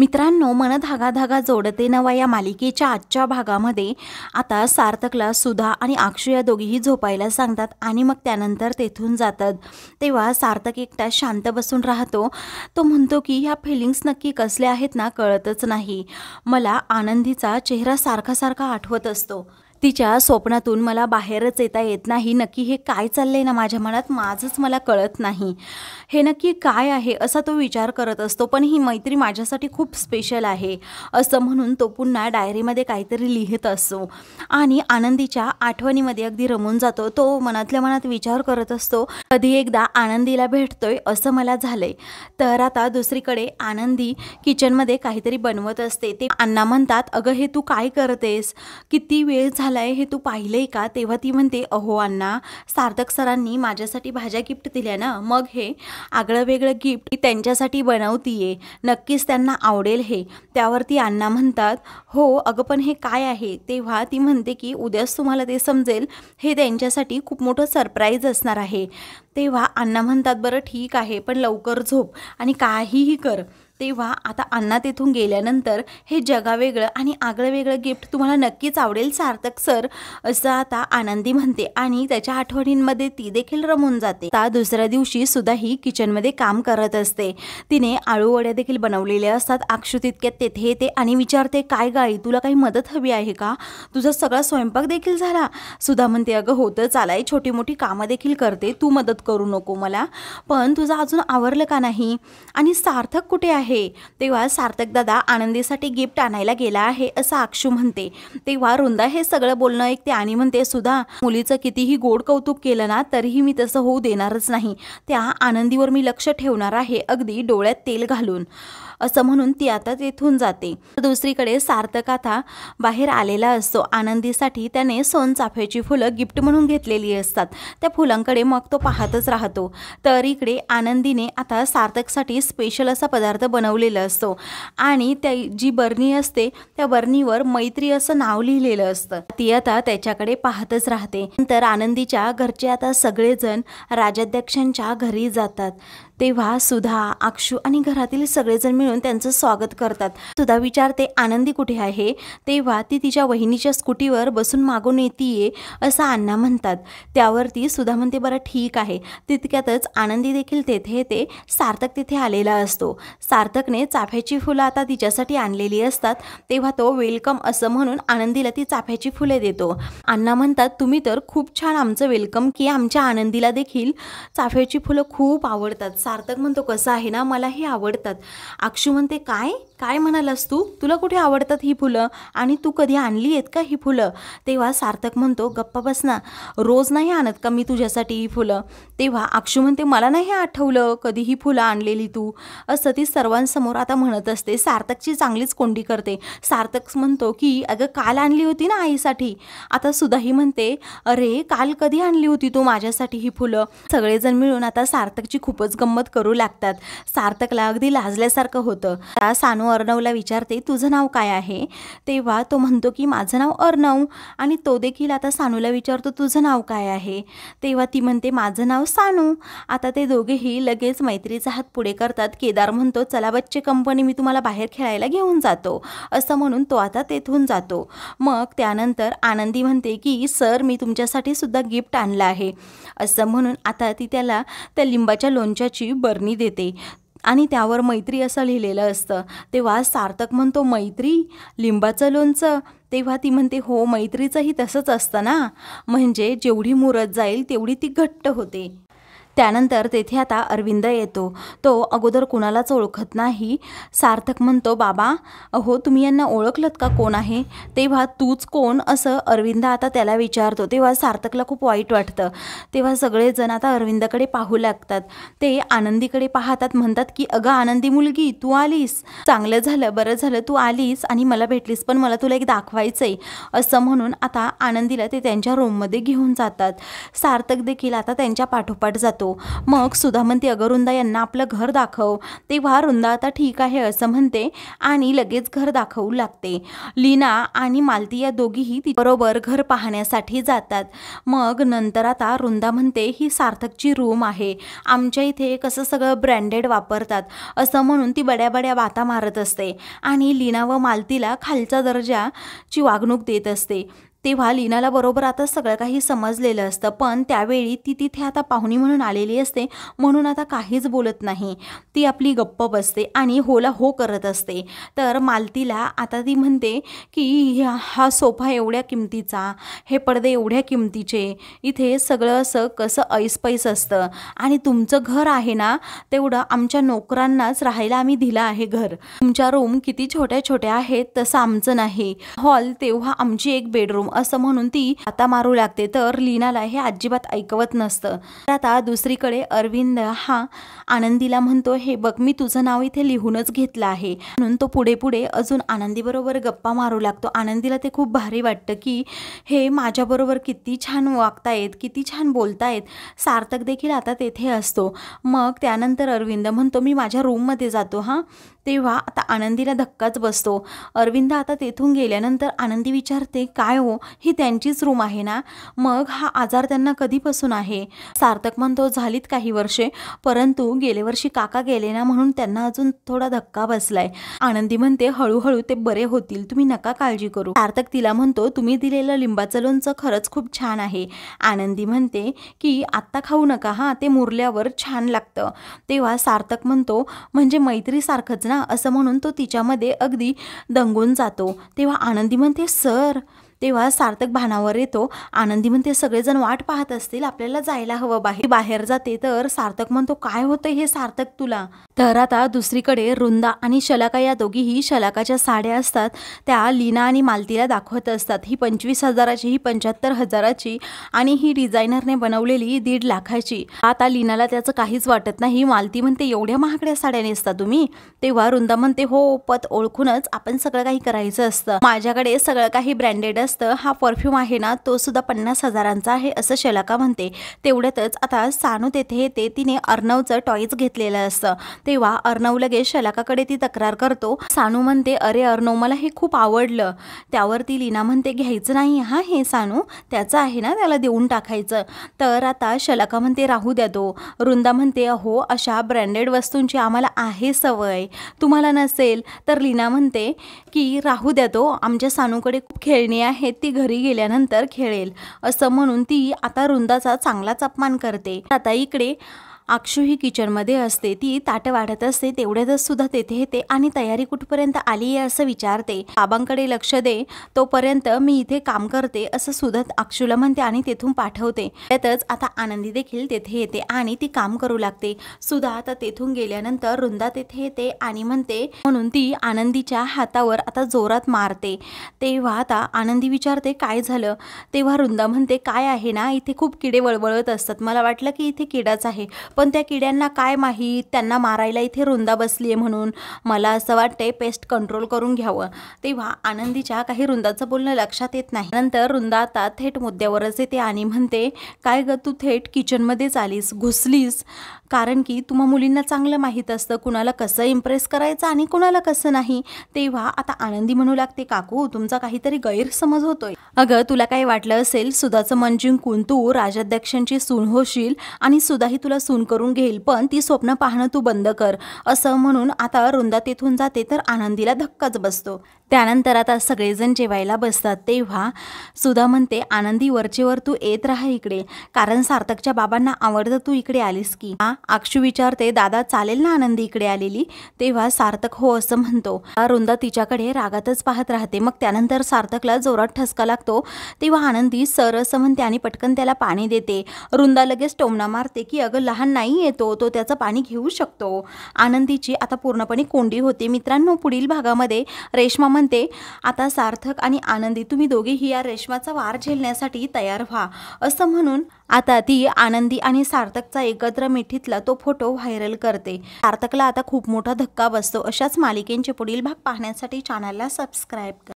मित्रांनो मन धागा धागा जोडते नवा या मालिकेच्या आजच्या भागामध्ये आता सार्थकला सुधा आणि आक्षुया या दोघीही झोपायला सांगतात आणि मग त्यानंतर तेथून जातात तेव्हा सार्थक एकटा शांत बसून राहतो तो म्हणतो की ह्या फिलिंग्स नक्की कसल्या आहेत ना कळतच नाही मला आनंदीचा चेहरा सारखा सारखा आठवत असतो तिच्या स्वप्नातून मला बाहेरच येता येत नाही नक्की हे काय आहे ना माझ्या मनात माझंच मला कळत नाही हे नक्की काय आहे असा तो विचार करत असतो पण ही मैत्री माझ्यासाठी खूप स्पेशल आहे असं म्हणून तो पुन्हा डायरीमध्ये काहीतरी लिहित असतो आणि आनंदीच्या आठवणीमध्ये अगदी रमून जातो तो मनातल्या मनात विचार करत असतो कधी एकदा आनंदीला भेटतोय असं मला झालंय तर आता दुसरीकडे आनंदी किचनमध्ये काहीतरी बनवत असते ते अण्णा म्हणतात अगं हे तू काय करतेस किती वेळ झाला झालाय हे तू पाहिलंय का तेव्हा ती म्हणते अहो अण्णा सार्थक सरांनी माझ्यासाठी भाज्या गिफ्ट दिल्या ना मग हे आगळं वेगळं गिफ्ट त्यांच्यासाठी बनवतीये नक्कीच त्यांना आवडेल हे त्यावरती अण्णा म्हणतात हो अगं पण हे काय आहे तेव्हा ती म्हणते की उद्याच तुम्हाला ते समजेल हे त्यांच्यासाठी खूप मोठं सरप्राईज असणार आहे तेव्हा अण्णा म्हणतात बरं ठीक आहे पण लवकर झोप आणि काहीही कर तेव्हा आता अण्णा तिथून गेल्यानंतर हे जगावेगळं आणि आगळं वेगळं गिफ्ट तुम्हाला नक्कीच आवडेल सार्थक सर असं आता आनंदी म्हणते आणि त्याच्या आठवणींमध्ये ती देखील रमून जाते आता दुसऱ्या दिवशी सुद्धा ही किचनमध्ये काम करत असते तिने आळू वड्या देखील बनवलेल्या असतात अक्षु तितक्यात तेथे येते आणि विचारते काय गाळी तुला काही मदत हवी आहे का तुझा सगळा स्वयंपाक देखील झाला सुद्धा म्हणते अगं होतं चालाय छोटी मोठी कामं देखील करते तू मदत करू नको मला पण तुझं अजून आवरलं का नाही आणि सार्थक कुठे आहे आहे तेव्हा दादा आनंदीसाठी गिफ्ट आणायला गेला आहे असं आक्षू म्हणते तेव्हा रुंदा हे सगळं बोलणं ऐकते आणि म्हणते सुद्धा मुलीचं कितीही गोड कौतुक केलं ना तरीही मी तसं होऊ देणारच नाही त्या आनंदीवर मी लक्ष ठेवणार आहे अगदी डोळ्यात तेल घालून असं म्हणून ती आता तेथून जाते दुसरीकडे सार्थक आता बाहेर आलेला असतो आनंदीसाठी त्याने सोनचाफ्याची फुलं गिफ्ट म्हणून घेतलेली असतात त्या फुलांकडे मग तो पाहतच राहतो तर इकडे आनंदीने आता सार्थकसाठी स्पेशल असा पदार्थ बनवलेला असतो आणि त्या जी बर्नी असते त्या बर्नीवर मैत्री असं नाव लिहिलेलं असतं ती आता त्याच्याकडे पाहतच राहते नंतर आनंदीच्या घरचे आता सगळेजण राजाध्यक्षांच्या घरी जातात तेव्हा सुधा आक्षू आणि घरातील सगळेजण मिळून त्यांचं स्वागत करतात सुधा विचारते आनंदी कुठे आहे तेव्हा ती तिच्या वहिनीच्या स्कूटीवर बसून मागून येते असं अण्णा म्हणतात त्यावरती सुधा म्हणते बरं ठीक आहे तितक्यातच आनंदी देखील तेथे येते सार्थक तिथे आलेला असतो सार्थकने चाफ्याची फुलं आता तिच्यासाठी आणलेली असतात तेव्हा तो वेलकम असं म्हणून आनंदीला ती चाफ्याची फुले देतो अण्णा म्हणतात तुम्ही तर खूप छान आमचं वेलकम की आमच्या आनंदीला देखील चाफ्याची फुलं खूप आवडतात सार्थक म्हणतो कसं आहे ना मला हे आवडतात अक्षू म्हणते काय काय म्हणालास तू तुला कुठे आवडतात ही फुलं आणि तू कधी आणली आहेत का ही फुलं तेव्हा सार्थक म्हणतो गप्पा बसना रोज नाही आणत का मी तुझ्यासाठी ही फुलं तेव्हा अक्षू म्हणते मला नाही आठवलं कधी ही फुलं आणलेली तू असं ती सर्वांसमोर आता म्हणत असते सार्थकची चांगलीच कोंडी करते सार्थक म्हणतो की अगं काल आणली होती ना आईसाठी आता सुधाही म्हणते अरे काल कधी आणली होती तू माझ्यासाठी ही फुलं सगळेजण मिळून आता सार्थकची खूपच गंमत करू लागतात सार्थकला अगदी लाजल्यासारखं होतं सानू अर्णवला विचारते तुझं नाव काय आहे तेव्हा तो म्हणतो की माझं नाव अर्णव आणि तो देखील आता सानूला विचारतो तुझं नाव काय आहे तेव्हा ती म्हणते माझं नाव सानू आता ते दोघेही लगेच मैत्रीचा हात पुढे करतात केदार म्हणतो चला बच्चे कंपनी मी तुम्हाला बाहेर खेळायला घेऊन जातो असं म्हणून तो आता तेथून जातो मग त्यानंतर आनंदी म्हणते की सर मी तुमच्यासाठी सुद्धा गिफ्ट आणलं आहे असं म्हणून आता ती त्याला त्या लिंबाच्या लोणच्याची फुलाची बरणी देते आणि त्यावर मैत्री असं लिहिलेलं असतं तेव्हा सार्थक म्हणतो मैत्री लिंबाचं लोणचं तेव्हा ती म्हणते हो मैत्रीचंही तसंच असतं ना म्हणजे जेवढी मुरत जाईल तेवढी ती घट्ट होते त्यानंतर तेथे आता अरविंद येतो तो अगोदर कुणालाच ओळखत नाही सार्थक म्हणतो बाबा अहो तुम्ही यांना ओळखलत का कोण आहे तेव्हा तूच कोण असं अरविंद आता त्याला विचारतो तेव्हा सार्थकला खूप वाईट वाटतं तेव्हा सगळेजण आता अरविंदकडे पाहू लागतात ते आनंदीकडे पाहतात म्हणतात की अगं आनंदी मुलगी तू आलीस चांगलं झालं बरं झालं तू आलीस आणि मला भेटलीस पण मला तुला एक दाखवायचं आहे असं म्हणून आता आनंदीला ते त्यांच्या रूममध्ये घेऊन जातात सार्थक देखील आता त्यांच्या पाठोपाठ जातो मग सुधा म्हणते यांना आपलं घर दाखव तेव्हा रुंदा आता ठीक आहे असं म्हणते आणि लगेच घर दाखवू लागते लीना आणि मालती या दोघीही बरोबर घर पाहण्यासाठी जातात मग नंतर आता रुंदा म्हणते ही सार्थकची रूम आहे आमच्या इथे कसं सगळं ब्रँडेड वापरतात असं म्हणून ती बड्या बड्या बाता मारत असते आणि लीना व मालतीला खालचा दर्जाची वागणूक देत असते तेव्हा लीनाला बरोबर आता सगळं काही समजलेलं असतं पण त्यावेळी ती तिथे आता पाहुणी म्हणून आलेली असते म्हणून आता काहीच बोलत नाही ती आपली गप्प बसते आणि होला हो करत असते तर मालतीला आता ती म्हणते की हा सोफा एवढ्या किमतीचा हे पडदे एवढ्या किमतीचे इथे सगळं असं कसं ऐसपैस असतं आणि तुमचं घर आहे ना तेवढं आमच्या नोकरांनाच राहायला आम्ही दिलं आहे घर तुमच्या रूम किती छोट्या छोट्या आहेत तसं आमचं नाही हॉल तेव्हा आमची एक बेडरूम असं म्हणून ती आता मारू लागते तर लीनाला हे अजिबात ऐकवत नसतं तर आता दुसरीकडे अरविंद हा आनंदीला म्हणतो हे बघ मी तुझं नाव इथे लिहूनच घेतलं आहे म्हणून तो पुढे पुढे अजून आनंदीबरोबर गप्पा मारू लागतो आनंदीला ते खूप भारी वाटतं की हे माझ्याबरोबर किती छान वागतायत किती छान बोलतायत सार्थक देखील आता तेथे असतो मग त्यानंतर अरविंद म्हणतो मी माझ्या रूममध्ये जातो हां तेव्हा आता आनंदीला धक्काच बसतो अरविंद आता तेथून गेल्यानंतर आनंदी विचारते काय हो ही त्यांचीच रूम आहे ना मग हा आजार त्यांना कधीपासून आहे सार्थक म्हणतो झालीत काही वर्षे परंतु गेले वर्षी काका गेले ना म्हणून त्यांना अजून थोडा धक्का बसलाय आनंदी म्हणते हळूहळू ते बरे होतील तुम्ही नका काळजी करू सार्थक तिला म्हणतो तुम्ही दिलेलं लिंबाचं लोणचं खरंच खूप छान आहे आनंदी म्हणते की आत्ता खाऊ नका हा ते मुरल्यावर छान लागतं तेव्हा सार्थक म्हणतो म्हणजे मैत्रीसारखंच ना असं म्हणून तो तिच्यामध्ये अगदी दंगून जातो तेव्हा आनंदी म्हणते सर तेव्हा सार्थक भानावर येतो आनंदी म्हणते सगळेजण वाट पाहत असतील आपल्याला जायला हवं बाहेर बाहेर जाते तर सार्थक म्हणतो काय होतं हे सार्थक तुला तर आता दुसरीकडे रुंदा आणि शलाका या दोघीही शलाकाच्या साड्या असतात त्या लीना आणि मालतीला दाखवत असतात ही पंचवीस हजाराची ही पंच्याहत्तर हजाराची आणि ही डिझायनरने बनवलेली दीड लाखाची आता लीनाला त्याचं काहीच वाटत नाही मालती म्हणते एवढ्या महागड्या साड्या नेसता तुम्ही तेव्हा रुंदा म्हणते हो पत ओळखूनच आपण सगळं काही करायचं असतं माझ्याकडे सगळं काही ब्रँडेड जास्त हा परफ्यूम आहे ना तो सुद्धा पन्नास हजारांचा आहे असं शलाका म्हणते तेवढ्यातच आता सानू तेथे येते तिने अर्णवचं टॉईज घेतलेलं असतं तेव्हा अर्णव लगेच शलाकाकडे ती तक्रार करतो सानू म्हणते अरे अर्णव मला हे खूप आवडलं त्यावर ती लीना म्हणते घ्यायचं नाही हा हे सानू त्याचं आहे ना त्याला देऊन टाकायचं तर आता शलाका म्हणते राहू द्या तो वृंदा म्हणते अहो अशा ब्रँडेड वस्तूंची आम्हाला आहे सवय तुम्हाला नसेल तर लीना म्हणते की राहू द्या तो आमच्या सानूकडे खूप खेळणी आहे हे ती घरी गेल्यानंतर खेळेल असं म्हणून ती आता रुंदाचा चांगलाच अपमान करते आता इकडे अक्षू ही किचनमध्ये असते ती ताटं वाढत असते तेवढ्यातच सुद्धा तेथे येते आणि तयारी कुठपर्यंत आली आहे असं विचारते बाबांकडे लक्ष दे तोपर्यंत मी इथे काम करते असं सुद्धा अक्षूला म्हणते आणि तेथून पाठवते त्यातच आता आनंदी देखील तेथे येते आणि ती काम करू लागते सुद्धा आता तेथून गेल्यानंतर रुंदा तेथे येते आणि म्हणते म्हणून ती आनंदीच्या हातावर आता जोरात मारते तेव्हा आता आनंदी विचारते काय झालं तेव्हा रुंदा म्हणते काय आहे ना इथे खूप किडे वळवळत असतात मला वाटलं की इथे किडाच आहे पण त्या किड्यांना काय माहीत त्यांना मारायला इथे रुंदा बसली आहे म्हणून मला असं वाटतंय पेस्ट कंट्रोल करून घ्यावं तेव्हा आनंदीच्या काही रुंदाचं बोलणं लक्षात येत नाही नंतर रुंदा आता थेट मुद्द्यावरच येते आणि म्हणते काय ग तू थेट किचनमध्येच आलीस घुसलीस कारण की तुम्हा मुलींना चांगलं माहीत असतं कुणाला कसं इम्प्रेस करायचं आणि कुणाला कसं नाही तेव्हा आता आनंदी म्हणू लागते काकू तुमचा काहीतरी गैरसमज होतोय अगं तुला काय वाटलं असेल सुधाचं मन जिंकून तू राजाध्यक्षांची सून होशील आणि सुधाही तुला सून करून घेईल पण ती स्वप्न पाहणं तू बंद कर असं म्हणून आता रुंदा तिथून जाते तर आनंदीला धक्काच बसतो त्यानंतर आता सगळेजण जेवायला बसतात तेव्हा सुधा म्हणते आनंदी वरचेवर तू येत राहा इकडे कारण सार्थकच्या बाबांना आवडतं तू इकडे आलीस की हा विचारते दादा चालेल ना आनंदी इकडे आलेली तेव्हा सार्थक हो असं म्हणतो रुंदा तिच्याकडे रागातच पाहत राहते मग त्यानंतर सार्थकला जोरात ठसका लागतो तेव्हा आनंदी सर असं म्हणते आणि पटकन त्याला पाणी देते रुंदा लगेच टोमणा मारते की अगं लहान नाही येतो तो त्याचं पाणी घेऊ शकतो आनंदीची आता पूर्णपणे कोंडी होते मित्रांनो पुढील भागामध्ये रेश्मा म्हणते आता सार्थक आणि आनंदी तुम्ही दोघेही या रेश्माचा वार झेलण्यासाठी तयार व्हा असं म्हणून आता ती आनंदी आणि सार्थकचा एकत्र मिठीतला तो फोटो व्हायरल करते सार्थकला आता खूप मोठा धक्का बसतो अशाच मालिकेंचे पुढील भाग पाहण्यासाठी चॅनलला सबस्क्राईब करा